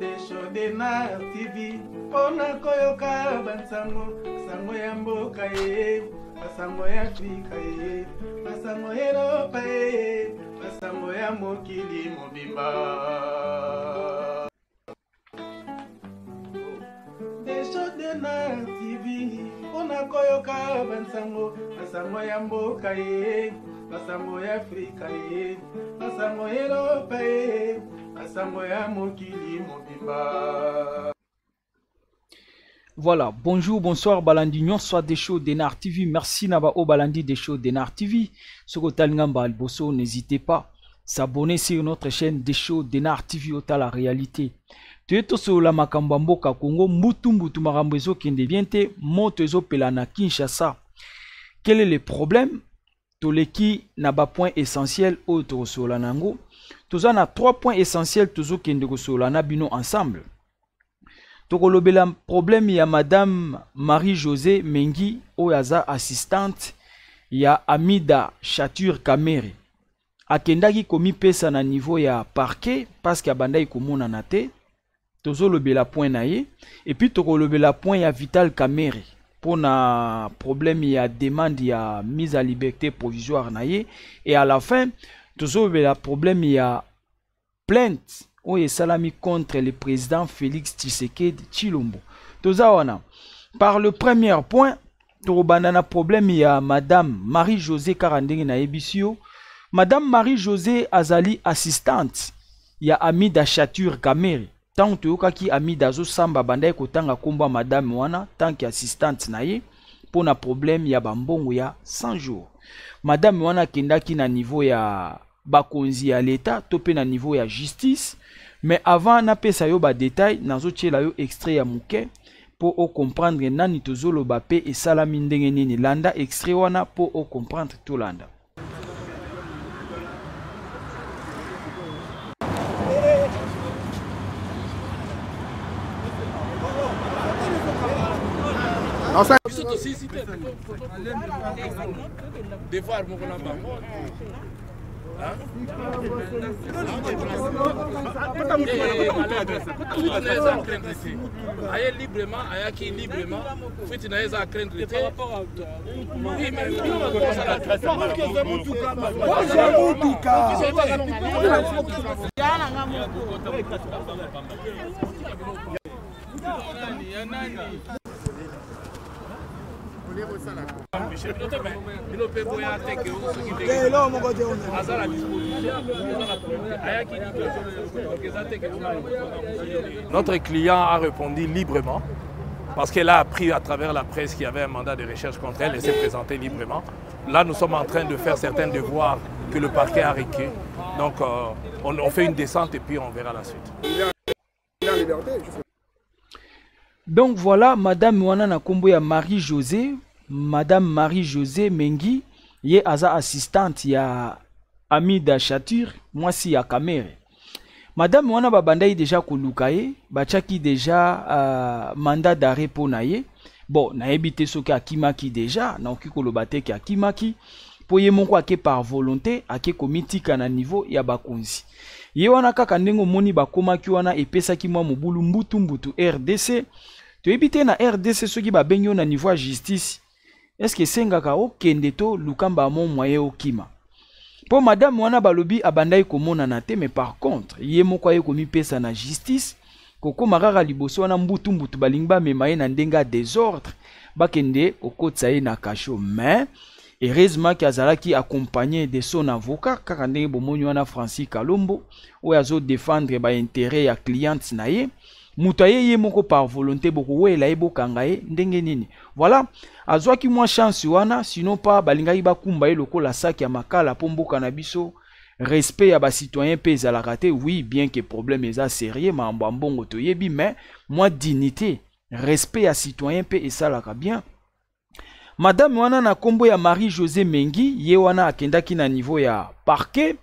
deshodenar tv mpona koyoka bansango sango ya mboka ye basango ya afrika ye basango ya eropa ye basango ya mokili mobimba deshodenar tv mpona koyoka bansango basango ya mboka ye basango ya afrika ye basango ya eropa ye Voilà, bonjour, bonsoir, Balandi, soit des shows d'Enar TV. Merci Naba au Balandi des shows d'Enar TV. Sokotal Ngamba Boso, n'hésitez pas. S'abonner sur notre chaîne des shows d'Enar TV au la réalité. Tu la tout ya mboka kongo mbutu Moutou makambo ezokende bien te moto ezopela Pelana kinshasa quel est le problème toleki na bapoint essentiel oyo tokosolola na yango toza na 3 points essentiel tozokende kosolola na bino ensemble tokolobela problème ya madame marie josé mengi oyo aza assistante ya amida chatur kamere akendaki komipesa na niveau ya parquet parceke abandaki komonana te tozolobela point na ye epuis tokolobela point ya vital kamere pour un problème il a demande a mise à liberté provisoire et à la fin toujours le problème il a plainte ça salami contre le président félix tshisekedi de Chilombo. par le premier point a un problème a madame marie josé kaka ndenge madame marie josé azali assistante a ami d'achature chature ntango toyokaki amide azosamba bandaki kotanga nkombo ya madame wana tanke assistante na ye mpo na probleme ya bambongo ya 100 jour madame wana akendaki na niveau ya bakonzi ya leta to mpe na niveau ya justice me avant napesa yo badetail nazotiela yo extrait ya moke mpo okomprendre nani tozoloba mpe esalami ndenge nini landa extrait wana mpo okomprendre tolanda biso tosisi te devoir moko na bango futi na ye eza craindre te aye librement ayaki librement futi na ye eza craindre te notre client a répondu librement parce qu'elle a appris à travers la presse qu'il y avait un mandat de recherche contre elle et s'est présentée librement. Là, nous sommes en train de faire certains devoirs que le parquet a requis. Donc, euh, on, fait une descente et puis on verra la suite. Donc voilà, Madame Mouana Nakombo Marie-Josée, madame marie josé mengi ye aza assistante ya amida shatur mwasi ya kamere madame wana babandai deja koluka ye batiaki deja uh, mandat d'arret mpo na ye bon nayebi te soki akimaki deja naoki koloba teke akimaki mpo ye moko ake par volonté ake komitika na niveau ya bakonzi ye wana kaka ndenge omoni bakomaki wana epesaki mwa mobulu mbutu mbutu rdc toyebi te na rdc soki babengi yo na niveau ya justice eske esengaka okende to lukamba ya mo moye okima mpo madame wana balobi abandaki komonana te me par contre ye moko aye komipesa na justice kokóma kaka liboso wana mbutu-mbutu balingi bamema ye na ndenge ya désordre bakende kokotisa ye na kasho mais heureusement ke azalaki accompagné de son avocat kaka ndenge bomoni wana francis kalombo oyo azodefendre baintere ya cliente na ye Moutaye yé ye moko par volonté beaucoup ye la ye ndenge nini voilà ki mwa chance wana sinon mpa balingaki bakumba ye lokola saki ya makala la pombo na biso respect ya ba citoyen la zalakate. oui bien que problème eza sérieux ma mbambongo to yebi, mais moi dignité respect ya citoyen la ka bien madame wana na kombo ya marie josé mengi ye wana ki na niveau ya parquet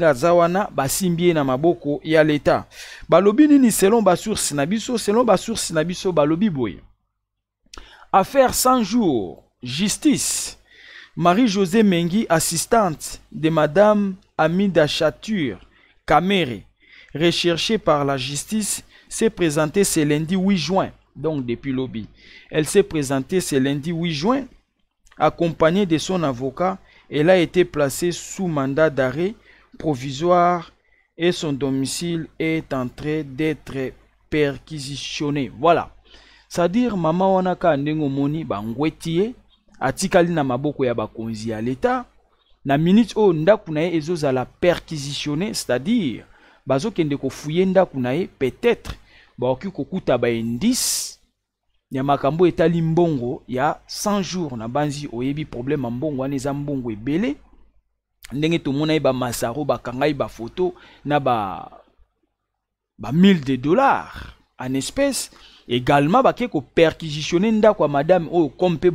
na zawana na maboko ya leta selon na selon na biso balobi affaire 100 jours justice marie-josé mengi assistante de madame amida chature Kamere, recherchée par la justice s'est présentée ce lundi 8 juin donc depuis lobby elle s'est présentée ce lundi 8 juin accompagnée de son avocat Elle a été placée sous mandat d'arrêt provisoire et son domicile est en train d'être perquisitionné. Voilà. C'est-à-dire, maman Wanaka Ndengomoni Bangwetie, atikali na maboko ya bakonzi ya l'État, na minute oyo ndako na ye ezozala perquisitionné c'est-à-dire bazokende kofouye ndako na ye peut-être bakoki kokuta baindice ya makambo etali mbongo ya 100 jours na banzi oyebi problème mbongo wana za mbongo ebele ndenge tomona ba bamasaro bakangai ba photo na ba ba 1000 de dollars en espèce également bake perquisitionner nda kwa madame oyo ba mpe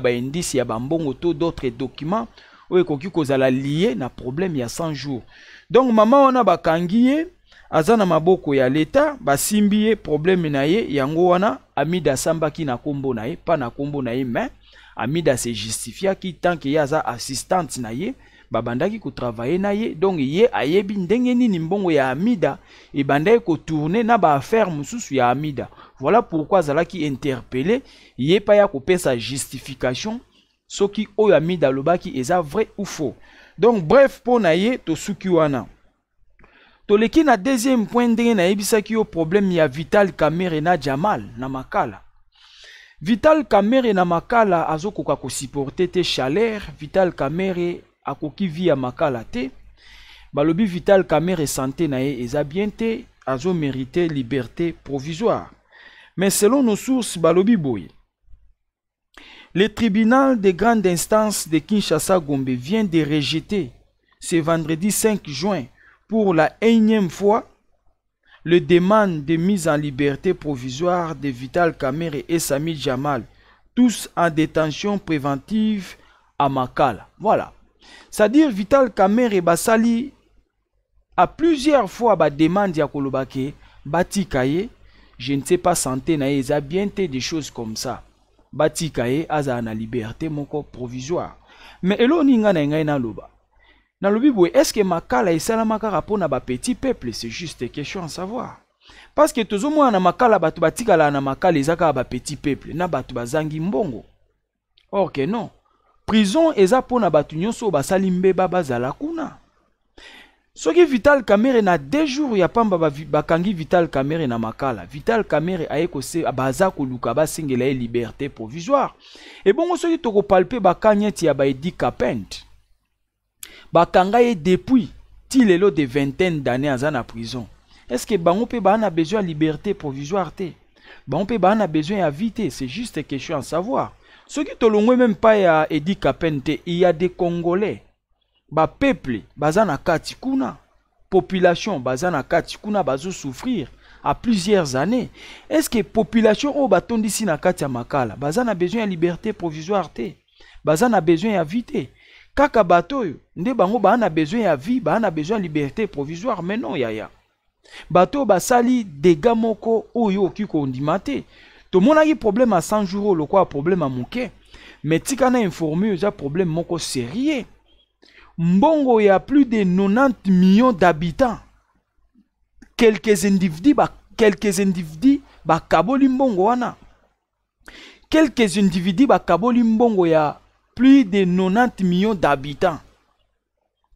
ba indice ya bambongo to d'autres documents oyo ekoki kozala lié na problème ya 100 jours donc mama wana ba aza na maboko ya leta basimbi ye probleme na ye yango wana amide asambaki na nkombo na ye mpa na nkombo na ye me amide asejustifiaki tanke ye aza assistante na ye babandaki kotravaye na ye donk ye ayebi ndenge nini mbongo ya amida ebandaki kotourne na baaffaire mosusu ya amida voilà pourkui azalaki interpele ye mpa ya kopesa justification soki oyo amida alobaki eza vrai ou faux donc bref mpo na ye tosuki wana toleki na deuxième point ndenge nayebisaki yo probleme ya vital kamere na jamal na makala vital kamere na makala azokoka kosuporte te chaleur vital kamere akoki vi ya makala te balobi vital kamere santé na ye eza bien te azomérite liberté provisoire mais selon nos sources balobi boye le tribunal de grande instance de kinshasa gombe vient de rejeter ce vendredi 5 juin pour la énième fois le demande de mise en liberté provisoire de Vital Kamere et Sami Jamal, tous en détention préventive à Makala. Voilà. C'est-à-dire Vital et basali a plusieurs fois ba demande ya kolobake batikaye, je ne sais pas santé na a bien des choses comme ça. Batikaye aza na liberté corps provisoire. Mais elo ninga na na loba. nalobi boye eske makala esalamaka kaka mpo na bapetit peuple c'est juste question à savoir parce que tozomona na makala bato batikala na makala eza kaka bapetit peuple na bato bazangi mbongo or ke non prison eza mpo na bato nyonso oyo basali mbeba bazala kuna soki vital camere na de jour ya pamba bakangi vital camere na makala vital camere aye baza koluka basengela ye liberté provisoire ebongo soki tokopalpe bakanyeti ya baedi capente bakanga ye depuis ti lelo de vingtaine d'années aza na prison est ce que bango pe bana besoin à liberté provisoire te bango pe bana besoin ya vie c'est juste question à savoir soki tolongwe même pas ya edi Kapente, il y a des congolais peuple, baza na kati kuna population baza na kati kuna souffrir à plusieurs années est ce que population oyo d'ici na kati makala baza besoin ya liberté provisoire te baza besoin ya vie kaka bato oyo nde bango na besoin ya vie ba na besoin liberté provisoire mais non yaya bato ba basali dega moko oyo okoki to mona ki problème à 100 jours, le quoi problème à moke mais tika na informe ya problème moko sérieux mbongo ya plus de 90 millions d'habitants quelques individus ba, quelques individus kaboli mbongo wana quelques individus kaboli mbongo ya plus de 90 millions d'habitants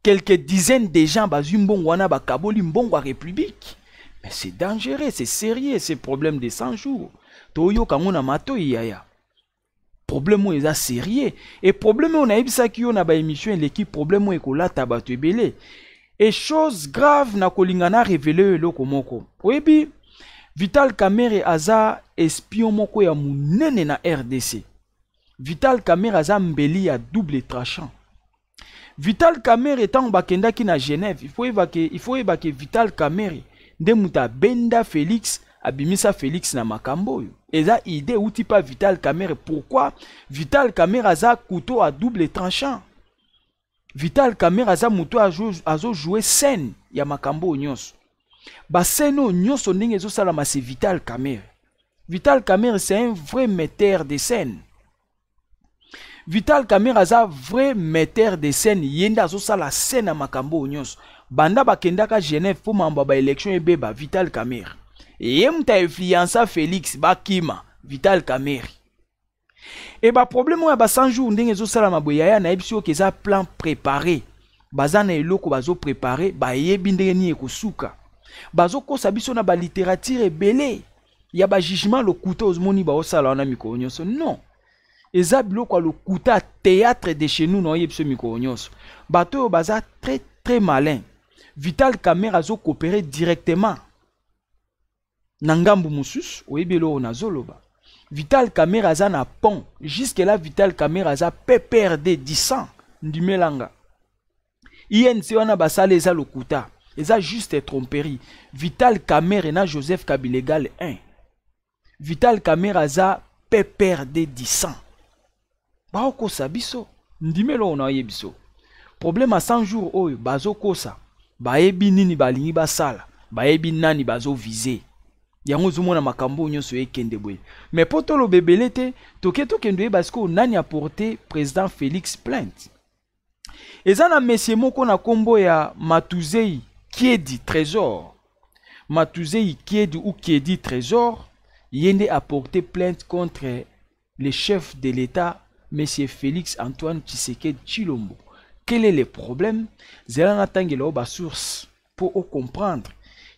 quelques dizaines de gens bazwi mbongo wana bakaboli mbongo ya république mais c'est dangereux c'est sérieux c'est problème de 100 jours toyoka yango na matoi yaya problème oyo eza sérieux e problème oyo nayebisaki yo na baémission eleki problème oyo ekolata bato ebele e chose grave nakolinga na révele oyo eloko moko oyebi vital camere aza espion moko ya monene na rdc vital kamer aza mbeli ya double trachan vital kamere ntango bakendaki na genève ifo oyeba ke vital kamere nde moto abenda félix abimisa félix na makambo oyo eza ide euti mpa vital kamere pourkui vital kamere aza couteau a double tranchant vital kamere aza moto azojoue scène ya makambo oyo nyonso bascène oyo nyonso ndenge ezosalama se vital kamere vital kamere c'est un vrai metteur de scène vital camera aza vrai meter de scène ye nde azosala scène ya makambo oyo nyonso banda bakendaka genève mpo mambo ya baélection ebeba vital camera ye moto ainfluensa félix bakima vital camera e baproblème oyo ya ba 100 jour ndenge ezosalama boye yaya nayebi soki eza plan préparé baza na eloko bazoprépare bayebi ndenge nini ekosuka bazokosa biso na baliterature ebele ya bajugement lokuta omoni baosala wana mikolo nyonso non eza biloko ya lokuta ya théâtre de chez nous na oyebi so mikolo nyonso bato oyo baza très très malin vital camere azokopere directement na ngambu mosusu oyebi eloko nazoloba vital camere aza na pont jusque la vital camere aza pprd 10 ndimelanga inc wana basala eza lokuta eza juste tromperie vital camere na joseph kabilegal 1 vital camere aza pprd 10 baokosa biso ndimelo oyo naoye biso problème ya 100 jour oyo bazokosa bayebi nini balingi basala bayebi nani bazovize yango ozomona makambo oyo nyonso ekende boye me mpo toloba ebele te toke tokende oyeba sikoyo nani aporte président félix plainte eza na mesie moko na nkombo ya matuzei kiedi trésor matuzei kiedi ou kiedi trésor ye nde aporte plainte contre le chef de l'état M. Félix Antoine Tshisekedi Chilombo. Quel est le problème Zelana Tangela ba source pour comprendre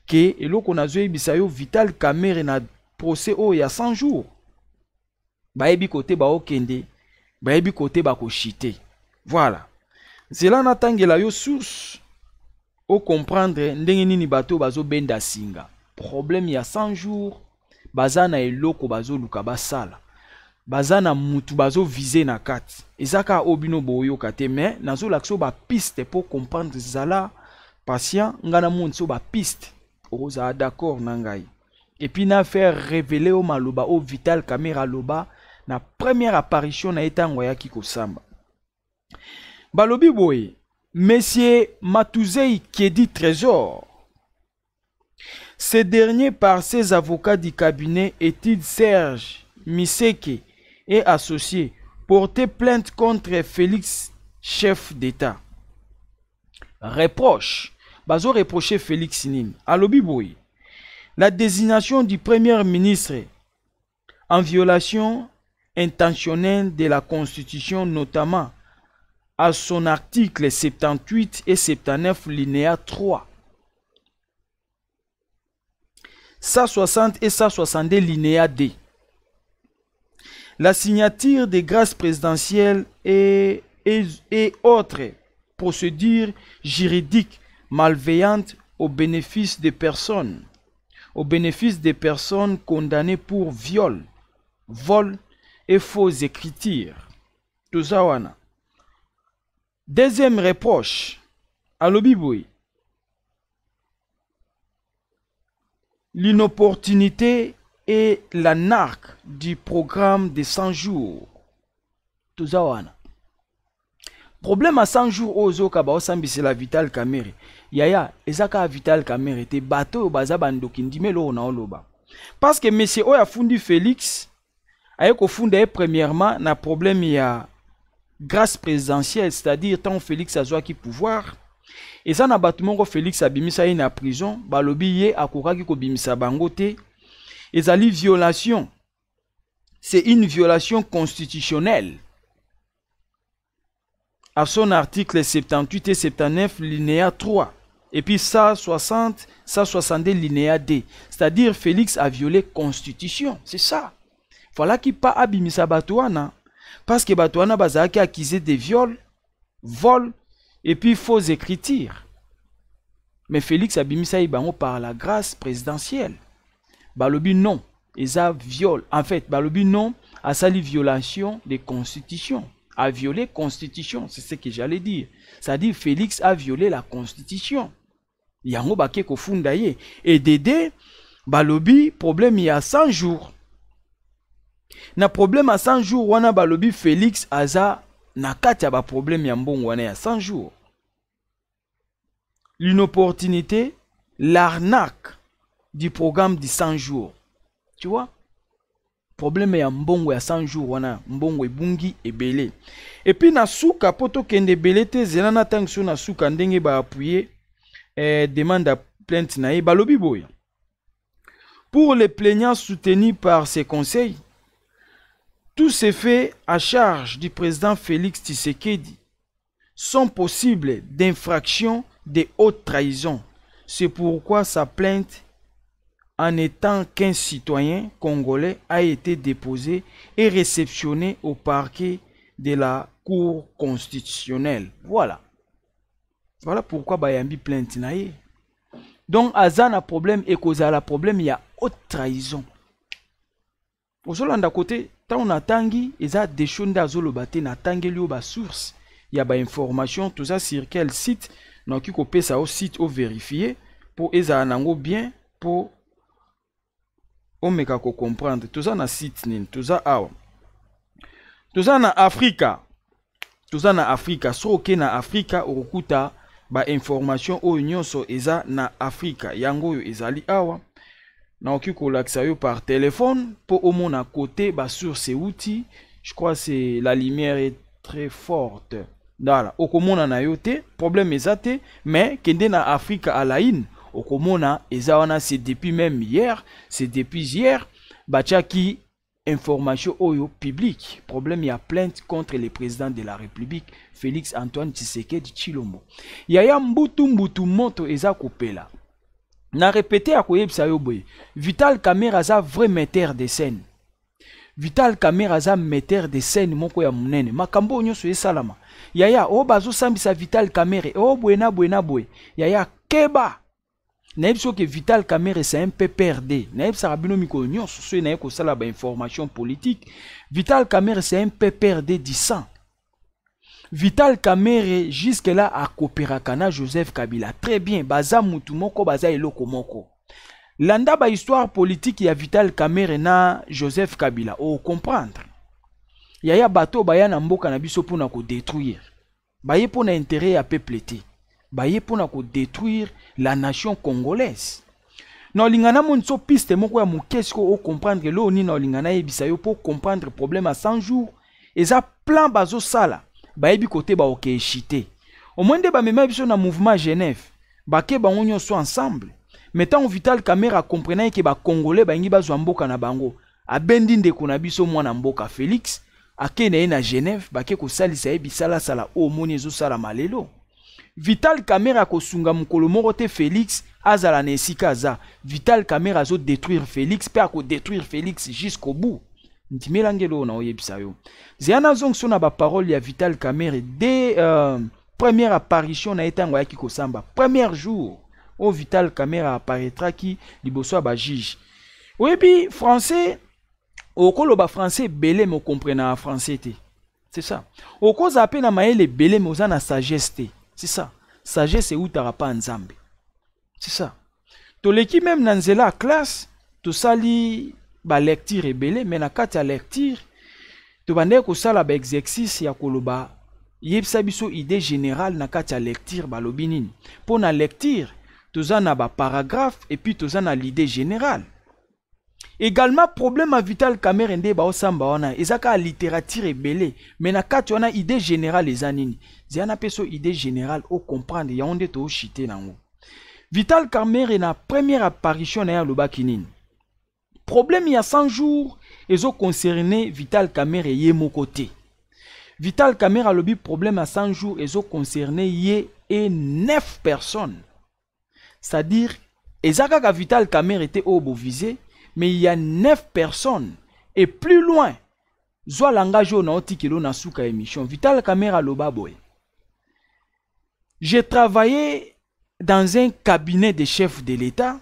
que eloko na zoe bisayo vital camere na procès oyo ya 100 jours. Bayebi côté ba okende, bayebi côté ba kochiter. Voilà. Zelana Tangela yo source au comprendre ndenge nini bato bazobenda singa. Problème ya 100 jours baza na eloko bazoluka basala. baza na mutu bazovize na kati eza kaka oyo bino boyoka te me nazolakisa oyo bapiste mpo comprendre zala patient ngai namonisa oyo bapiste okozala d'accord na ngai epui nafaire révele oyo maloba oyo vital camera aloba na première apparition na ye ntango ayaki kosamba balobi boye monsieur matuzei kedi trésor ce dernier par ses avocats du cabinet étude serge miseke et associés porter plainte contre Félix, chef d'État. Reproche. Bazo reproché Félix lobi boy La désignation du Premier ministre en violation intentionnelle de la Constitution, notamment à son article 78 et 79 linéa 3. 160 et 162 linéa D. La signature des grâces présidentielles et, autres procédures juridiques malveillantes au bénéfice des personnes, au bénéfice des personnes condamnées pour viol, vol et faux écritures. Deuxième reproche à l'Obiboui. L'inopportunité et l'anarque du programme des 100 jours toza wana problème ya 100 jours oyo ozoyoka baosambisela vital camere yaya eza kaka vital camere te bato oyo baza bandoki ndima eloko na oloba parce que monsieur oyo afundi félix aye kofunda ye premièrement na problème ya grâce présidentielle c'est-à-dire ntango félix azwaki pouvoir eza na bato moko félix abimisa ye na prison balobi ye akokaki kobimisa bango te une violation c'est une violation constitutionnelle à son article 78 et 79 linéa 3 et puis 160 162 linéa D c'est-à-dire Félix a violé la constitution c'est ça voilà qui pas abîmé à parce que Batouana a acquis accusé de viol vol et puis faux écritures. mais Félix a abîmé par la grâce présidentielle balobi non ça viole. en fait balobi non sa violation des constitutions a violé constitution c'est ce que j'allais dire Ça dit félix a violé la constitution yango baké funda ye et Dédé balobi problème a 100 jours na problème à 100 jours wana balobi félix aza na kati ya a ya mbongo wana à 100 jours l'inopportunité l'arnaque du programme du 100 jours. Tu vois problème ya mbongo ya 100 jours wana mbongo ebungi ebele epuis na suka poto kende ebele zena na ntango na suka ndenge baapuye eh, demande à plainte na balobi boye pour les plaignants soutenus par ces conseils Tous ces faits à charge du président Félix Tshisekedi sont possibles d'infraction de haute trahison. C'est pourquoi sa plainte en étant qu'un citoyen congolais a été déposé et réceptionné au parquet de la Cour constitutionnelle. Voilà. Voilà pourquoi Bayambi plainte naïe. Donc a problème et cause la problème il y a haute trahison. Ozolanda côté tant a tangi des deshonde azoloba te na tangeli yo ba source ya ba information tout ça sur quel site nakoki ça au site pour vérifier ils ezala nango bien pour comprendre tout toza na site nini toza awa toza na afrika toza na afrika so oke na afrika information bainformation oyo nyonso eza na afrika yango oyo ezali awa naoki kolakisa yo par téléphone telefone côté omona kote ces outils je crois c'est la lumière est très forte dala okomona na yo problème eza te mais kende na afrika alaine okomona eza wana c'est depuis même hier c'est depuis hier batiaki information oyo publique problème ya plainte contre le président de la république félix antoine tshisekedi tshilombo yaya mbutu mbutu moto eza kopela na repete akoyebisa yo boye vital camera aza vrai meter de scène vital camera aza meter de scène moko ya monene makambo oyo nyonso esalama yaya oyo bazosambisa vital camera oyo boye na boye na boye yaya keba nayebi que vital camerese mpe perde nayebisaka bino ce nyonso soki naye kosala information politique. vital camerese mpe perde disan vital camere jusque là akooperaka Kana joseph kabila très bien baza mutu moko baza eloko moko landa bahistoire politike ya vital camere na joseph kabila oh, comprendre. yaya bato baya na mboka na biso pour na détruire. baye pour na intérêt ya peuple te baye mpona kodétruire la nation congolaise na olinga na moni so piste moko ya moke sikoyo okomprendre loo nini na olinga nayebisa yo mpo okomprendre problème ya 100 jour eza plan bazosala bayebi kote baoke eshite omoi nde bamemaki biso na mouvement genève bake bango nyonso ensemble me ntango vital camera akomprenaki ke bakongolais balingi bazwa mboka na bango abendi ndeko na biso mwana mboka félix akei na ye na genève bake kosalisa ye bisalasala oyo omoni ezosalama lelo vital kamere akosunga mokolo moko te félix azala na esika aza vital kamere azodétruire félix mpe akodétruire félix jusqu'au bout ndimelangeli oyo naoyebisa yo zeyana azongi so na baparole ya vital kamere de euh, première apparition na ye ntango ayaki kosamba premier jour oyo vital kamere aparaîtraki liboso ya bajuge oyebi français okoloba français ebele me okomprenaka français te c'est ça okozala mpe na mayele ebele me oza na sagesse te c'est ça sagesse eutaka mpa ya nzambe c'est ça toleki meme na nzela ya classe tosali balecture ebele me na kati ya lecture tobandaki kosala baexercice ya koloba yebisa biso idée générale na kati ya lecture balobi nini mpo na lecture toza na baparagraphe epuis toza na l'idée générale également problème vital camere nde baosamba wana eza kaka littérature ebele me na kati wana idée générale eza nini zeya na mpe so idée générale ocomprendre yango nde tooshite nango vital camere na première apparition na ye alobaki nini problème ya 100 jours ezoconcerne vital camere ye moko te vital camere alobi problème ya 100 jours ezoconcerne ye e 9 personnes c'est-à-dire eza kaka vital camere te oyo bovise mais il y a neuf personnes et plus loin soit vital kamera j'ai travaillé dans un cabinet de chef de l'état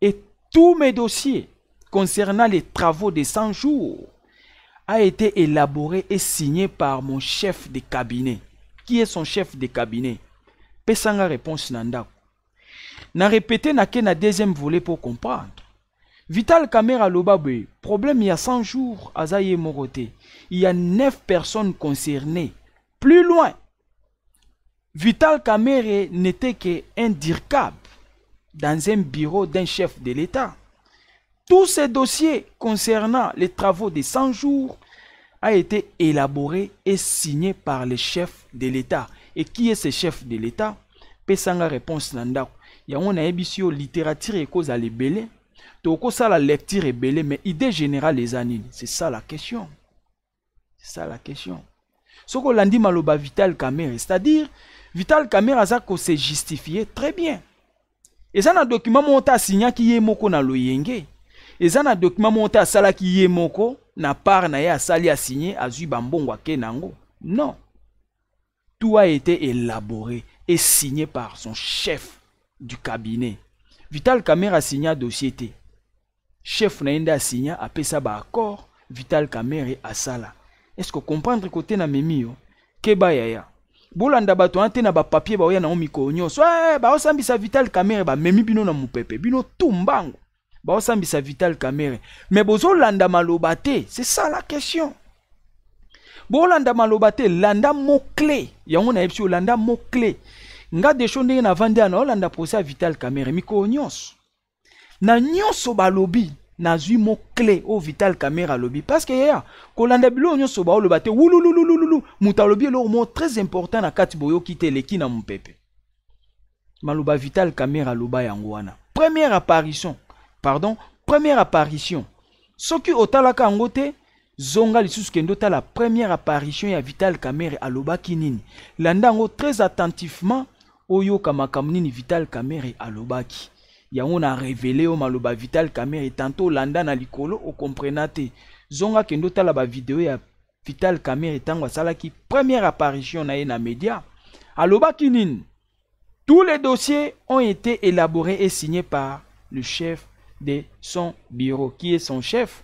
et tous mes dossiers concernant les travaux de 100 jours a été élaboré et signé par mon chef de cabinet. Qui est son chef de cabinet Pesanga réponse nanda. Na répété na deuxième volet pour comprendre. Vital Kamera Lobabwe, problème il y a 100 jours à Zaye Morote. Il y a 9 personnes concernées. Plus loin, Vital Kamere n'était qu'un dirkab dans un bureau d'un chef de l'État. Tous ces dossiers concernant les travaux des 100 jours a été élaboré et signé par le chef de l'État. Et qui est ce chef de l'État Pesanga réponse nanda. a une une littérature et cause à l'ébélé. Toko ça la lecture rebelle mais idée générale les années. C'est ça la question. C'est ça la question. Ce que l'on dit maloba Vital Kamere, c'est-à-dire, Vital Kamere a ko se justifié très bien. Et ça, un document à signé qui est moko na lo yenge. Et ça, dans document sala qui est moko na par na ya sali a signé a zui Non. Tout a été élaboré et signé par son chef du cabinet. Vital Kamere a signé un dossier chef na ye nde asinya apesa baaccord vital camere asala eske okomprendre kote na memi yo keba yaya bolanda bato wana te na bapapie baoya nango mikolo nyonso e eh, baosambisa vital camere bamemi bino na mopepe bino tu mbango baosambisa vital camere me bozolanda maloba te c'est ça la question bolanda maloba te landa moclé yango nayebi si olanda moclé nga desho ndenge navandi ana olanda procès ya vital camere mikolo nyonso na nyonso balobi mot clé au vital camera Parce que ya kolanda bilo nyonso baoloba te wulululululu moto lobi eloko mo très important na kati kite kite eleki na mpepe maloba vital camera lobi yango première apparition pardon première apparition soki otalaka yango te zonga lisusu la la première apparition ya vital camera aloba nini landa très attentivement oyoka makambo nini vital à alobaki yango na révélé au maloba vital et tantôt Landa na likolo au comprenante zonga tala vidéo vidéo ya vital Kamere ntango asalaki première apparition na ye na média Aloba kinin. tous les dossiers ont été élaborés et signés par le chef de son bureau qui est son chef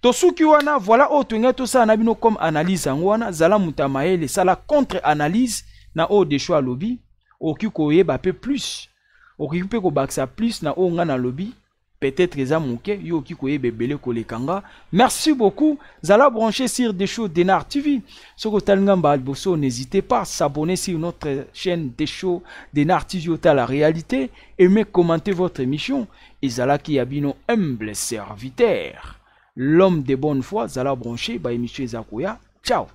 tosuki wana voilà oyo tout ça na bino comme analyse yango wana zala moto mayele sala contre analyse na oyo desho alobi Oku koyeba peu plus okoki mpe baksa plus na onga na lobby, peut-être za yo okoki koyeba ko le kanga. merci beaucoup zala branché sur deshow denard tv ko tal ngamba bosso n'hésitez pas s'abonner sur notre chaîne des denard tv la réalité aimez commenter votre émission Zala ki yabino humble serviteur l'homme de bonne foi zala branché baémission M. Zakuya. ciao